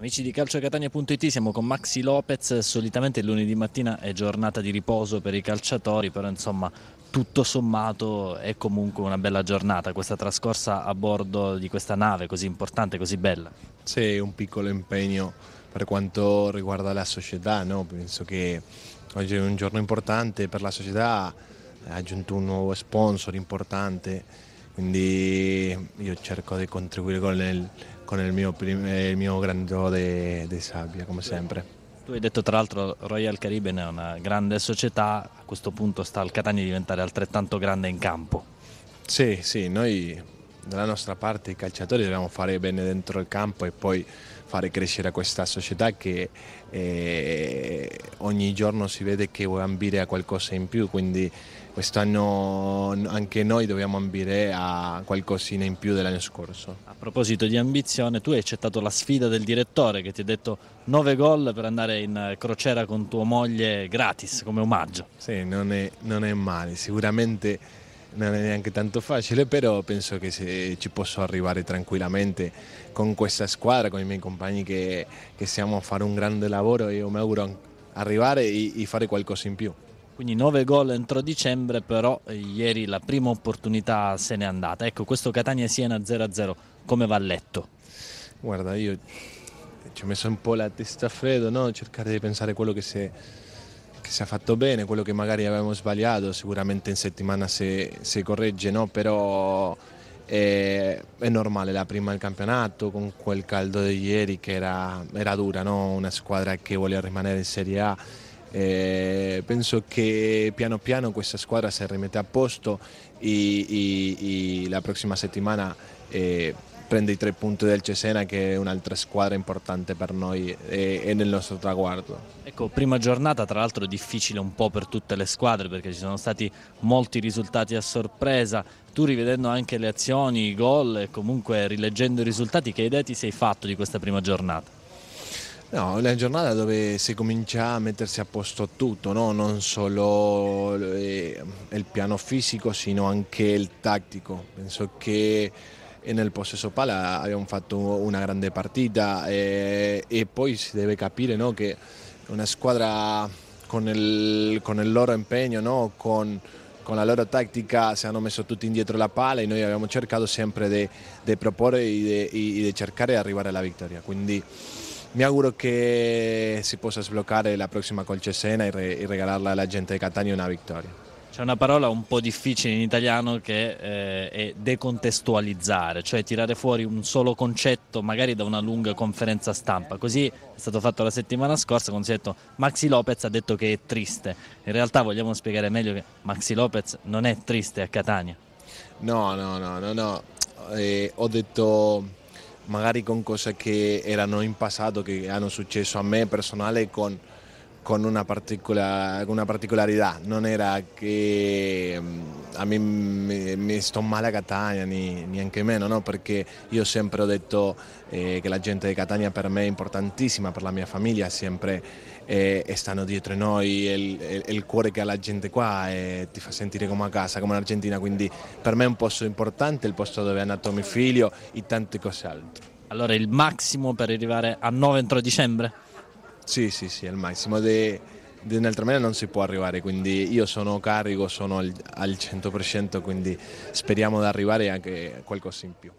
Amici di calciocatania.it siamo con Maxi Lopez, solitamente lunedì mattina è giornata di riposo per i calciatori, però insomma tutto sommato è comunque una bella giornata questa trascorsa a bordo di questa nave così importante, così bella. Sì, un piccolo impegno per quanto riguarda la società, no? penso che oggi è un giorno importante per la società, ha aggiunto un nuovo sponsor importante quindi io cerco di contribuire con il, con il, mio, eh, il mio, granito di sabbia, come sempre. Tu hai detto tra l'altro Royal Caribbean è una grande società, a questo punto sta al Catania diventare altrettanto grande in campo. Sì, sì, noi dalla nostra parte i calciatori dobbiamo fare bene dentro il campo e poi fare crescere questa società che eh, ogni giorno si vede che vuole ambire a qualcosa in più, quindi quest'anno anche noi dobbiamo ambire a qualcosina in più dell'anno scorso. A proposito di ambizione, tu hai accettato la sfida del direttore che ti ha detto 9 gol per andare in crociera con tua moglie gratis come omaggio. Sì, non è, non è male, sicuramente non è neanche tanto facile, però penso che ci posso arrivare tranquillamente con questa squadra, con i miei compagni che, che stiamo a fare un grande lavoro. Io mi auguro arrivare e, e fare qualcosa in più. Quindi 9 gol entro dicembre, però eh, ieri la prima opportunità se n'è andata. Ecco, questo Catania-Siena 0-0, come va a letto? Guarda, io ci ho messo un po' la testa a freddo, no? cercare di pensare quello che, se, che si è fatto bene, quello che magari avevamo sbagliato, sicuramente in settimana si, si corregge, no? però è, eh, è, normale la prima del campionato con quel caldo di ieri che era, era dura, no? una squadra che voleva rimanere in Serie A. Eh, penso che piano piano questa squadra si rimette a posto e, e, e la prossima settimana eh, prende i tre punti del Cesena che è un'altra squadra importante per noi e, e nel nostro traguardo. Ecco, prima giornata tra l'altro difficile un po' per tutte le squadre perché ci sono stati molti risultati a sorpresa, tu rivedendo anche le azioni, i gol e comunque rileggendo i risultati, che idee ti sei fatto di questa prima giornata? No, è una giornata dove si comincia a mettersi a posto tutto, no? non solo eh, il piano fisico, sino anche il tattico. Penso che e nel possesso palla abbiamo fatto una grande partita e, eh, e poi si deve capire no, che una squadra con il, con il loro impegno, no, con, con, la loro tattica si hanno messo tutti indietro la palla e noi abbiamo cercato sempre di proporre e di cercare di arrivare alla vittoria. Quindi, mi auguro che si possa sbloccare la prossima Colcesena e, re regalarla alla gente di Catania una vittoria. C'è una parola un po' difficile in italiano che eh, è decontestualizzare, cioè tirare fuori un solo concetto magari da una lunga conferenza stampa. Così è stato fatto la settimana scorsa quando si è detto Maxi Lopez ha detto che è triste. In realtà vogliamo spiegare meglio che Maxi Lopez non è triste a Catania. No, no, no, no, no. Eh, ho detto magari con cose che erano in passato, che hanno successo a me personale con con una, particola, una, particolarità, non era che mm, a me mi, mi sto male a Catania, ni, neanche meno, no? perché io sempre ho detto eh, che la gente di Catania per me è importantissima, per la mia famiglia sempre eh, stanno dietro noi, è il, è il, cuore che ha la gente qua e ti fa sentire come a casa, come in Argentina, quindi per me è un posto importante, il posto dove è nato mio figlio e tante cose altre. Allora il massimo per arrivare a 9 entro dicembre? Sì, sì, sì, al massimo. De, de, in altra maniera non si può arrivare, quindi io sono carico, sono al, al 100%, quindi speriamo di arrivare anche qualcosa in più.